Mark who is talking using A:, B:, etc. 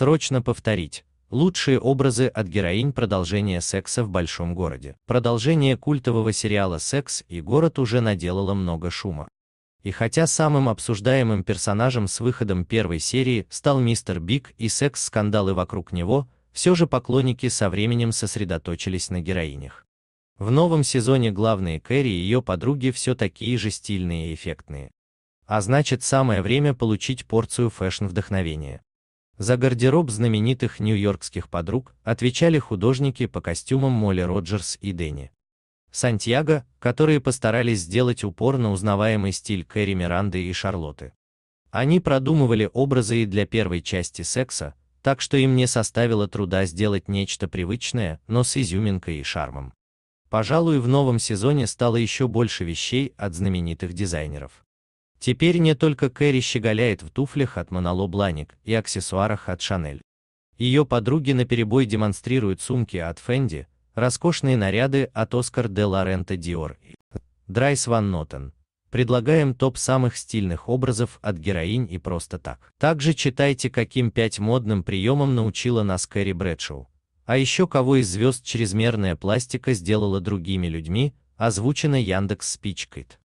A: Срочно повторить. Лучшие образы от героинь продолжения секса в большом городе. Продолжение культового сериала «Секс и город» уже наделало много шума. И хотя самым обсуждаемым персонажем с выходом первой серии стал мистер Биг и секс-скандалы вокруг него, все же поклонники со временем сосредоточились на героинях. В новом сезоне главные Кэрри и ее подруги все такие же стильные и эффектные. А значит самое время получить порцию фэшн-вдохновения. За гардероб знаменитых нью-йоркских подруг отвечали художники по костюмам Молли Роджерс и Дэнни. Сантьяго, которые постарались сделать упор на узнаваемый стиль Кэрри Миранды и Шарлотты. Они продумывали образы и для первой части секса, так что им не составило труда сделать нечто привычное, но с изюминкой и шармом. Пожалуй, в новом сезоне стало еще больше вещей от знаменитых дизайнеров. Теперь не только Кэрри щеголяет в туфлях от Manolo Blahnik и аксессуарах от Шанель. Ее подруги наперебой демонстрируют сумки от Фенди, роскошные наряды от Оскар де Лоренто Диор и Драйс Ван Нотен. Предлагаем топ самых стильных образов от героинь и просто так. Также читайте, каким пять модным приемам научила нас Кэрри Брэдшоу. А еще кого из звезд чрезмерная пластика сделала другими людьми, озвучено Яндекс Спичкит.